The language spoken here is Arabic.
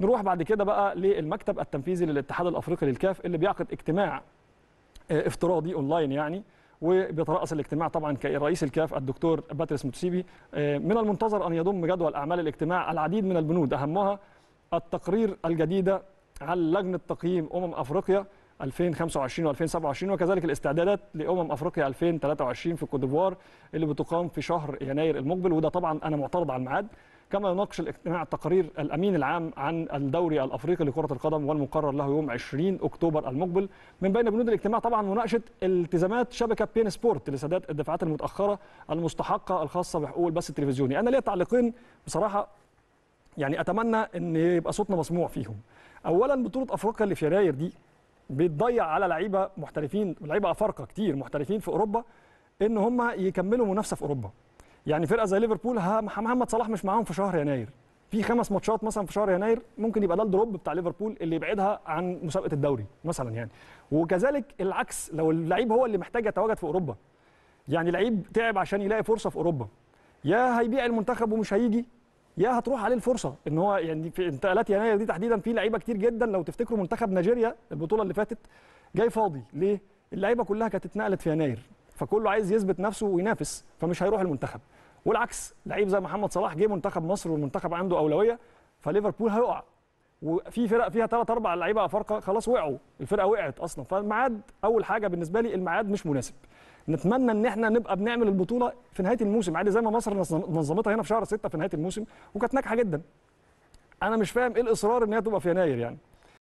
نروح بعد كده بقى للمكتب التنفيذي للاتحاد الافريقي للكاف اللي بيعقد اجتماع آه، افتراضي اونلاين يعني وبيترأس الاجتماع طبعا كرئيس الكاف الدكتور باتريس متسيبي آه، من المنتظر ان يضم جدول اعمال الاجتماع العديد من البنود اهمها التقرير الجديده عن لجنه تقييم امم افريقيا 2025 و2027 وكذلك الاستعدادات لامم افريقيا 2023 في كوت ديفوار اللي بتقام في شهر يناير المقبل وده طبعا انا معترض على الميعاد كما يناقش الاجتماع تقرير الامين العام عن الدوري الافريقي لكره القدم والمقرر له يوم 20 اكتوبر المقبل من بين بنود الاجتماع طبعا مناقشه التزامات شبكه بين سبورت لسداد الدفعات المتاخره المستحقه الخاصه بحقوق البث التلفزيوني انا ليا تعليقين بصراحه يعني اتمنى ان يبقى صوتنا مسموع فيهم اولا بطوله افريقيا اللي في يناير دي بتضيع على لعيبه محترفين لعيبه افارقه كتير محترفين في اوروبا ان هم يكملوا منافسه في اوروبا يعني فرقه زي ليفربول محمد صلاح مش معاهم في شهر يناير في خمس ماتشات مثلا في شهر يناير ممكن يبقى ده الدروب بتاع ليفربول اللي يبعدها عن مسابقه الدوري مثلا يعني وكذلك العكس لو اللعيب هو اللي محتاج يتواجد في اوروبا يعني لعيب تعب عشان يلاقي فرصه في اوروبا يا هيبيع المنتخب ومش هيجي يا هتروح عليه الفرصه ان هو يعني في انتقالات يناير دي تحديدا في لعيبه كتير جدا لو تفتكروا منتخب نيجيريا البطوله اللي فاتت جاي فاضي ليه اللعيبه كلها كانت اتنقلت في يناير فكله عايز يثبت نفسه وينافس فمش هيروح المنتخب والعكس لعيب زي محمد صلاح جه منتخب مصر والمنتخب عنده اولويه فليفربول هيقع وفي فرق فيها ثلاث اربع لعيبه افارقه خلاص وقعوا الفرقه وقعت اصلا فالميعاد اول حاجه بالنسبه لي الميعاد مش مناسب نتمنى ان احنا نبقى بنعمل البطوله في نهايه الموسم عادي زي ما مصر نظمتها هنا في شهر 6 في نهايه الموسم وكانت ناجحه جدا انا مش فاهم ايه الاصرار ان هي تبقى في يناير يعني